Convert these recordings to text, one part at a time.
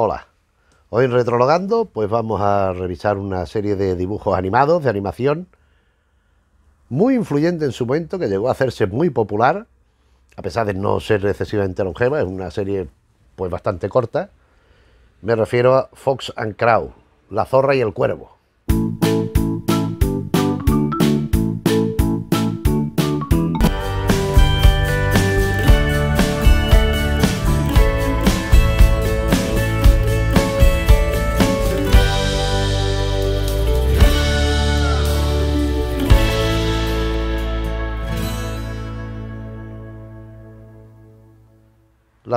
Hola, hoy en Retrologando pues vamos a revisar una serie de dibujos animados, de animación, muy influyente en su momento, que llegó a hacerse muy popular, a pesar de no ser excesivamente longeva, es una serie pues bastante corta. Me refiero a Fox and Crow, La zorra y el cuervo.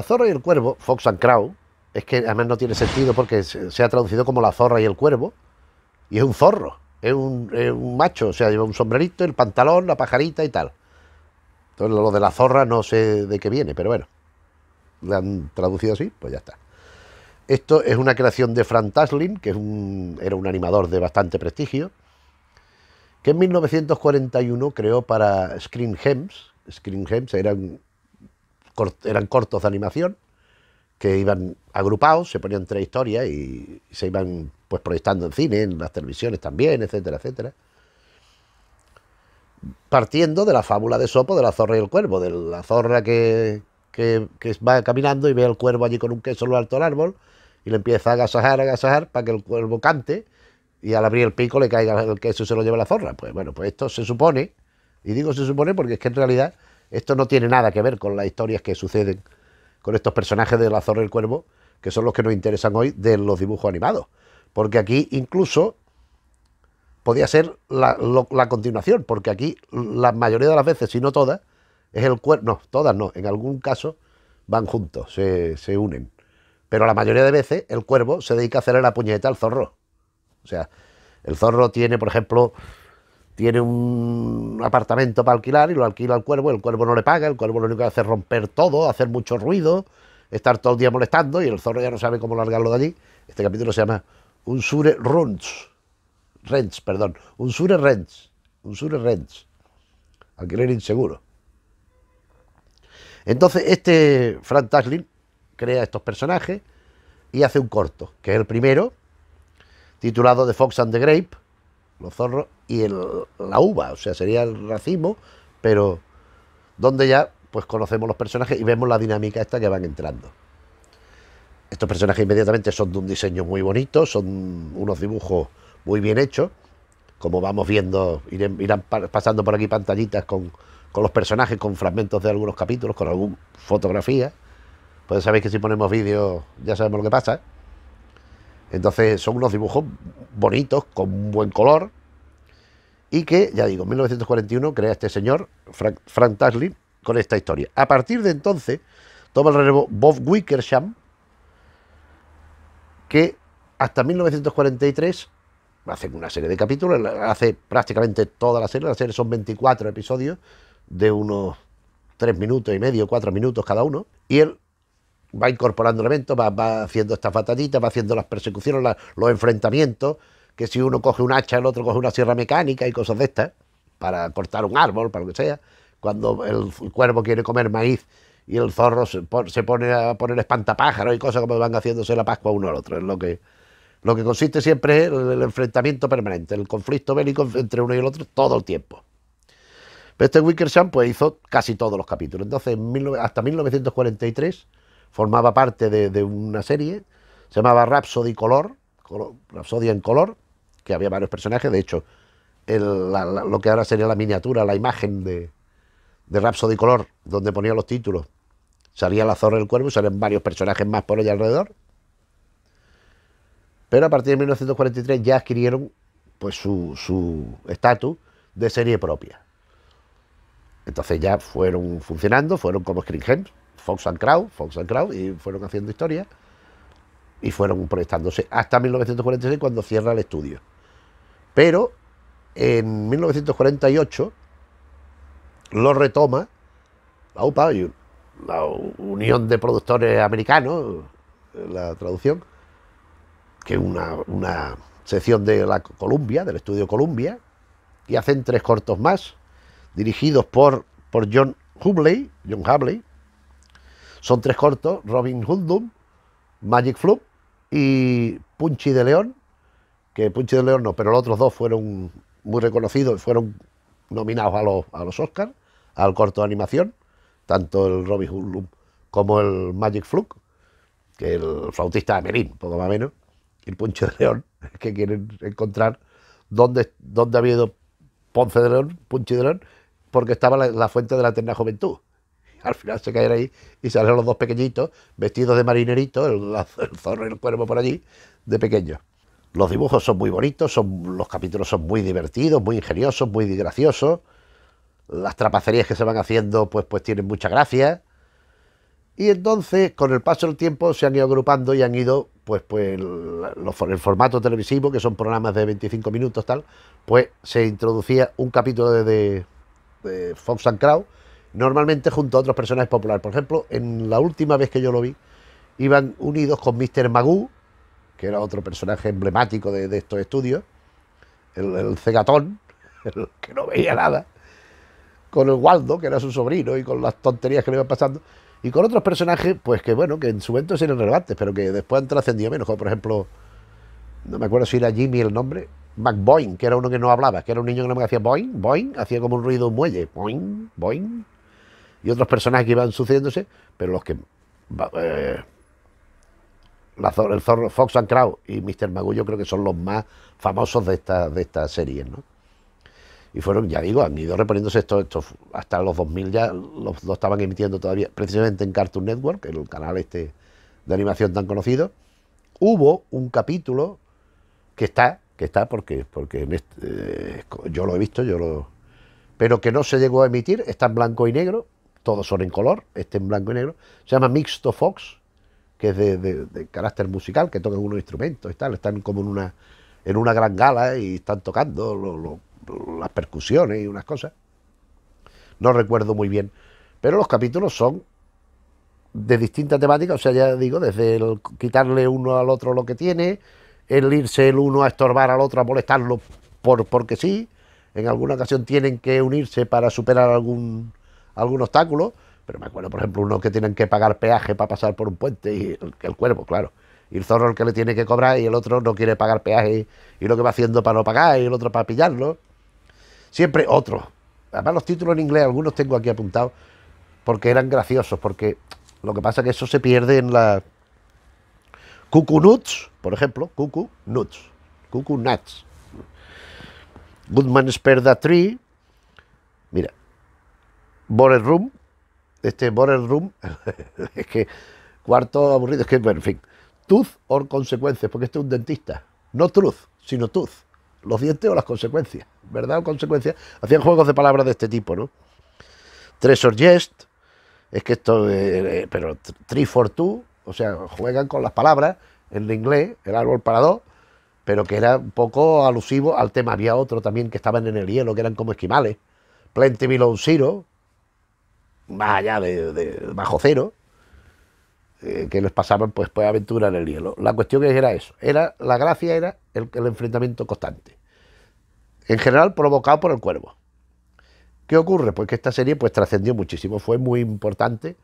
la zorra y el cuervo, Fox and Crow, es que además no tiene sentido porque se ha traducido como la zorra y el cuervo, y es un zorro, es un, macho, o sea, lleva un sombrerito, el pantalón, la pajarita y tal. Entonces lo de la zorra no sé de qué viene, pero bueno, Le han traducido así, pues ya está. Esto es una creación de Frank Taslin, que era un animador de bastante prestigio, que en 1941 creó para Scream Hems, Scream Hems era un, eran cortos de animación que iban agrupados, se ponían tres historias y, se iban pues proyectando en cine, en las televisiones también, etcétera, etcétera. Partiendo de la fábula de Sopo de la zorra y el cuervo, de la zorra que, que, va caminando y ve al cuervo allí con un queso en lo alto del árbol y le empieza a agasajar, a agasajar para que el cuervo cante y al abrir el pico le caiga el queso y se lo lleva la zorra. Pues bueno, pues esto se supone, y digo se supone porque es que en realidad esto no tiene nada que ver con las historias que suceden con estos personajes de La Zorra el Cuervo, que son los que nos interesan hoy de los dibujos animados. Porque aquí incluso podía ser la, continuación, porque aquí la mayoría de las veces, si no todas, es el cuervo, no, todas no, en algún caso van juntos, se, se, unen. Pero la mayoría de veces el cuervo se dedica a hacerle la puñeta al zorro. O sea, el zorro tiene, por ejemplo, tiene un apartamento para alquilar y lo alquila al cuervo, el cuervo no le paga, el cuervo lo único que hace es romper todo, hacer mucho ruido, estar todo el día molestando y el zorro ya no sabe cómo largarlo de allí. Este capítulo se llama Un Sure Rents, perdón, Un Sure Rents, Un Sure Rents, alquiler inseguro. Entonces este Frank Tashlin crea estos personajes y hace un corto, que es el primero, titulado The Fox and the Grape, los zorros y el, la uva, o sea, sería el racimo, pero donde ya pues conocemos los personajes y vemos la dinámica esta que van entrando. Estos personajes inmediatamente son de un diseño muy bonito, son unos dibujos muy bien hechos, como vamos viendo, irán, pasando por aquí pantallitas con, los personajes, con fragmentos de algunos capítulos, con alguna fotografía. Pues sabéis que si ponemos vídeo ya sabemos lo que pasa. Entonces son unos dibujos bonitos, con un buen color, y que, ya digo, en 1941 crea este señor, Frank, Frank con esta historia. A partir de entonces, toma el relevo Bob Wickersham, que hasta 1943 hace una serie de capítulos, hace prácticamente toda la serie, la serie son 24 episodios de unos 3 minutos y medio, 4 minutos cada uno, y él va incorporando elementos, va, va haciendo estas batallitas, va haciendo las persecuciones, los enfrentamientos, que si uno coge un hacha, el otro coge una sierra mecánica y cosas de estas, para cortar un árbol, para lo que sea. Cuando el, cuervo quiere comer maíz y el zorro se, pone a poner espantapájaros y cosas como van haciéndose la Pascua uno al otro. Es lo que, lo que consiste siempre es el, enfrentamiento permanente, el conflicto bélico entre uno y el otro todo el tiempo. Pero este Wickersham pues, hizo casi todos los capítulos. Entonces, hasta 1943 formaba parte de, una serie, se llamaba Rhapsody Color, color en color, que había varios personajes, de hecho, lo que ahora sería la miniatura, la imagen de, de Rhapsody Color, donde ponía los títulos, salía la zorra del cuervo y salían varios personajes más por allá alrededor. Pero a partir de 1943 ya adquirieron pues su estatus de serie propia. Entonces ya fueron funcionando, fueron como Screen Fox and Crowd, Fox and Crow, y fueron haciendo historia y fueron proyectándose hasta 1946 cuando cierra el estudio. Pero en 1948 lo retoma la UPA, la Unión de Productores Americanos, la traducción, que es una, una sección de la Columbia, del estudio Columbia, y hacen tres cortos más, dirigidos por, por John Hubley, John Hubley, son tres cortos, Robin Hoodlum, Magic flu y Punchy de León, que Punchy de León no, pero los otros dos fueron muy reconocidos y fueron nominados a los, a los Oscars, al corto de animación, tanto el Robin Hoodlum como el Magic Fluke, que el flautista de Merín, poco más o menos, y el Punchi de León, que quieren encontrar dónde, dónde ha habido Ponce de León, Punchy de León, porque estaba la fuente de la eterna juventud al final se caen ahí y salen los dos pequeñitos, vestidos de marinerito, el, zorro y el cuervo por allí, de pequeños. Los dibujos son muy bonitos, son, los capítulos son muy divertidos, muy ingeniosos, muy graciosos. Las trapacerías que se van haciendo pues, pues tienen mucha gracia. Y entonces, con el paso del tiempo, se han ido agrupando y han ido, pues, pues, el, formato televisivo, que son programas de 25 minutos, tal, pues se introducía un capítulo de, de, Fox and Crow normalmente junto a otros personajes populares. Por ejemplo, en la última vez que yo lo vi, iban unidos con Mr. Magoo, que era otro personaje emblemático de, estos estudios, el, cegatón, el que no veía nada, con el Waldo, que era su sobrino, y con las tonterías que le iban pasando, y con otros personajes, pues que bueno, que en su momento eran relevantes, pero que después han trascendido menos, como por ejemplo, no me acuerdo si era Jimmy el nombre, McBoing, que era uno que no hablaba, que era un niño que no me hacía boing, boing, hacía como un ruido de un muelle, boing, boing, y otros personajes que iban sucediéndose, pero los que. Eh, el zorro, Fox and Crow y Mr. Magoo yo creo que son los más famosos de estas de ¿no? Y fueron, ya digo, han ido reponiéndose esto, esto hasta los 2000 ya los estaban emitiendo todavía, precisamente en Cartoon Network, el canal este de animación tan conocido. Hubo un capítulo que está, que está porque, porque este, eh, yo lo he visto, yo lo... Pero que no se llegó a emitir, está en blanco y negro, todos son en color, este en blanco y negro, se llama Mixto Fox, que es de, carácter musical, que tocan unos instrumentos y tal, están como en una, en una gran gala y están tocando las percusiones y unas cosas. No recuerdo muy bien, pero los capítulos son de distinta temática, o sea, ya digo, desde el quitarle uno al otro lo que tiene, el irse el uno a estorbar al otro, a molestarlo por, porque sí, en alguna ocasión tienen que unirse para superar algún algún obstáculo, pero me acuerdo, por ejemplo, unos que tienen que pagar peaje para pasar por un puente y el, cuervo, claro. Y el zorro el que le tiene que cobrar y el otro no quiere pagar peaje y, lo que va haciendo para no pagar y el otro para pillarlo. Siempre otro. Además los títulos en inglés, algunos tengo aquí apuntados, porque eran graciosos, porque lo que pasa es que eso se pierde en la... Cuckoo Nuts, por ejemplo, cucu Nuts, Cuckoo Nuts. Goodman Spare the Tree. Mira, Bored Room, este Bored Room, es que cuarto aburrido, es que, bueno, en fin, Tooth or Consecuencias, porque este es un dentista, no Truth, sino Tooth, los dientes o las consecuencias, ¿verdad? O consecuencias, hacían juegos de palabras de este tipo, ¿no? Treasure Jest, es que esto, eh, eh, pero Three for Two, o sea, juegan con las palabras en inglés, el árbol para dos, pero que era un poco alusivo al tema. Había otro también que estaban en el hielo, que eran como esquimales. Plenty Below Zero, más allá de, bajo cero, eh, que les pasaban pues, pues aventura en el hielo. La cuestión era eso, era, la gracia era el, el enfrentamiento constante, en general provocado por el cuervo. ¿Qué ocurre? Pues que esta serie pues trascendió muchísimo, fue muy importante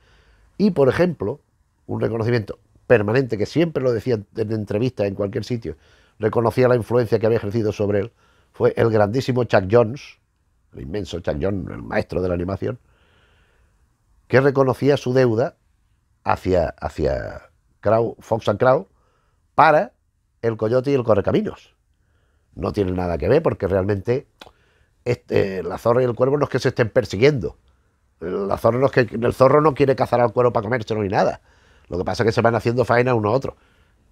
y, por ejemplo, un reconocimiento permanente que siempre lo decía en entrevistas en cualquier sitio, reconocía la influencia que había ejercido sobre él, fue el grandísimo Chuck Jones, el inmenso Chuck Jones, el maestro de la animación, que reconocía su deuda hacia, hacia Fox and Crow para el Coyote y el Correcaminos. No tiene nada que ver porque realmente este, la zorra y el cuervo no es que se estén persiguiendo. La zorra no que, el zorro no quiere cazar al cuervo para no ni nada. Lo que pasa es que se van haciendo faena uno a otro.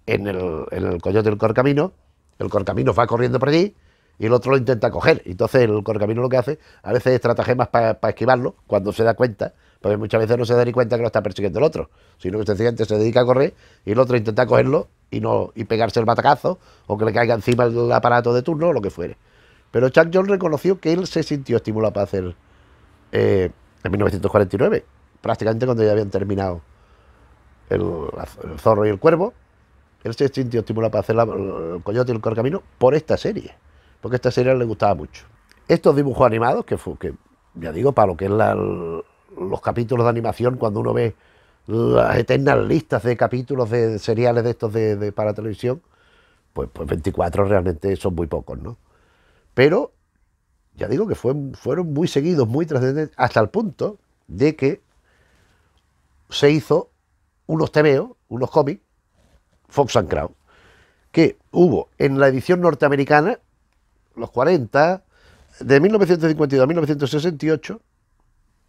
En el, Coyote y el Correcaminos, el Correcaminos va corriendo por allí y el otro lo intenta coger. Entonces el Correcaminos lo que hace a veces es estratagemas para esquivarlo cuando se da cuenta porque muchas veces no se da ni cuenta que lo está persiguiendo el otro, sino que sencillamente se dedica a correr y el otro intenta cogerlo y, no, y pegarse el batacazo o que le caiga encima el aparato de turno o lo que fuere. Pero Chuck Jones reconoció que él se sintió estimulado para hacer eh, en 1949, prácticamente cuando ya habían terminado el, zorro y el cuervo. Él se sintió estimulado para hacer el coyote y el corcamino por esta serie, porque esta serie le gustaba mucho. Estos dibujos animados, que ya digo, para lo que es la, los capítulos de animación, cuando uno ve las eternas listas de capítulos de seriales de estos para televisión, pues, pues 24 realmente son muy pocos, ¿no? Pero ya digo que fueron muy seguidos, muy trascendentes, hasta el punto de que se hizo unos tebeos, unos cómics, Fox and Crown, que hubo en la edición norteamericana, los 40, de 1952 a 1968,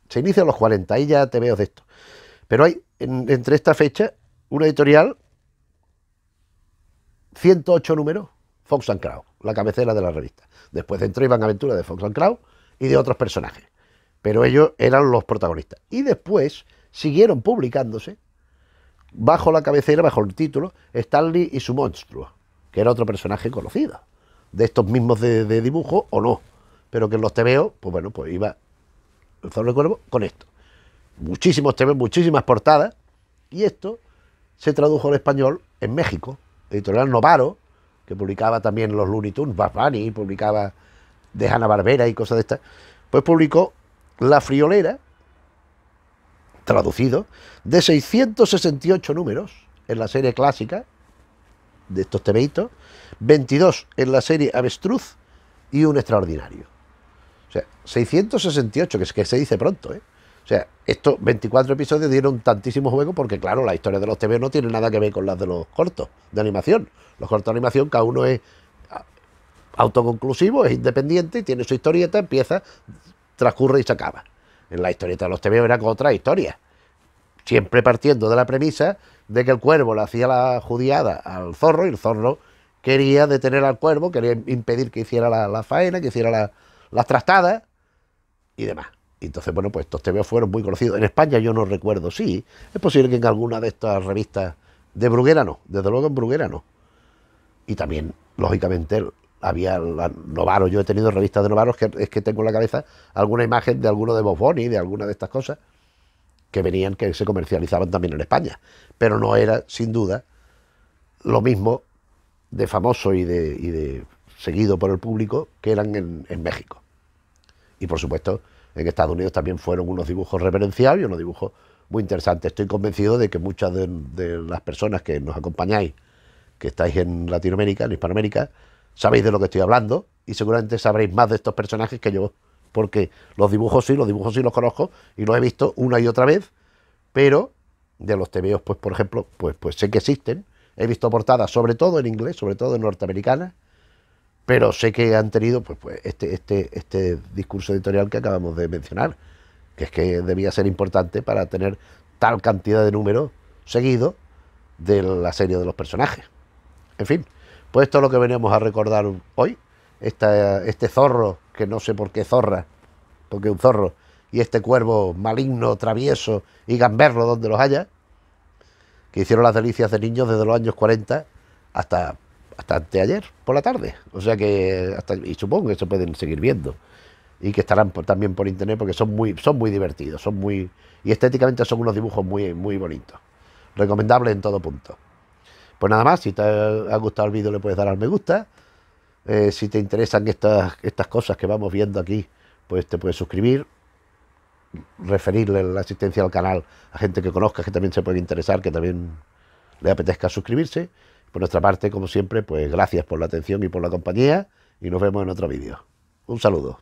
se inicia a los 40, ahí ya te veo de esto. Pero hay entre esta fecha una editorial, 108 números, Fox and Crow, la cabecera de la revista. Después entró Iván Aventura de Fox and Crow y de otros personajes. Pero ellos eran los protagonistas. Y después siguieron publicándose bajo la cabecera, bajo el título, Stanley y su monstruo, que era otro personaje conocido, de estos mismos de, de dibujo o no, pero que en los veo pues bueno, pues iba con esto. Muchísimos temas, muchísimas portadas, y esto se tradujo al español en México. Editorial Novaro, que publicaba también los Looney Tunes, y publicaba de Hanna Barbera y cosas de estas, pues publicó La Friolera, traducido, de 668 números en la serie clásica de estos tebeitos, 22 en la serie Avestruz y un extraordinario. O sea, 668, que es que se dice pronto, ¿eh? O sea, estos 24 episodios dieron tantísimo juego porque, claro, la historia de los TV no tiene nada que ver con las de los cortos de animación. Los cortos de animación, cada uno es ah, autoconclusivo, es independiente, tiene su historieta, empieza, transcurre y se acaba. En la historieta de los TV era con otra historia. Siempre partiendo de la premisa de que el cuervo le hacía la judiada al zorro y el zorro quería detener al cuervo, quería impedir que hiciera la faena, que hiciera la, las trastadas y demás. entonces, bueno, pues estos TVO fueron muy conocidos. En España yo no recuerdo, sí. Es posible que en alguna de estas revistas de Bruguera no, desde luego en Bruguera no. Y también, lógicamente, había la, Novaro, yo he tenido revistas de Novaros que es que tengo en la cabeza alguna imagen de alguno de Bovoni de alguna de estas cosas que venían, que se comercializaban también en España. Pero no era, sin duda, lo mismo de famoso y de seguido por el público que eran en, México. Y por supuesto, en Estados Unidos también fueron unos dibujos referenciables y unos dibujos muy interesantes. Estoy convencido de que muchas de, las personas que nos acompañáis, que estáis en Latinoamérica, en Hispanoamérica, sabéis de lo que estoy hablando y seguramente sabréis más de estos personajes que yo, porque los dibujos sí, los dibujos sí los conozco y los he visto una y otra vez, pero de los TVOs, pues por ejemplo, pues, pues sé que existen. He visto portadas, sobre todo en inglés, sobre todo en norteamericana, pero sé que han tenido pues, pues, este, este, este discurso editorial que acabamos de mencionar, que es que debía ser importante para tener tal cantidad de números seguidos de la serie de los personajes. En fin, pues esto es lo que veníamos a recordar hoy, este zorro, que no sé por qué zorra, porque un zorro, y este cuervo maligno, travieso y gamberro donde los haya, que hicieron las delicias de niños desde los años 40 hasta hasta ayer por la tarde. O sea que, y supongo que se pueden seguir viendo. Y que estarán por, también por internet porque son muy, son muy divertidos, son muy. Y estéticamente son unos dibujos muy, muy bonitos. Recomendables en todo punto. Pues nada más, si te ha gustado el vídeo le puedes dar al me gusta. Eh, si te interesan estas, estas cosas que vamos viendo aquí, pues te puedes suscribir, referirle la asistencia al canal a gente que conozca, que también se puede interesar, que también le apetezca suscribirse. Por nuestra parte, como siempre, pues gracias por la atención y por la compañía y nos vemos en otro vídeo. Un saludo.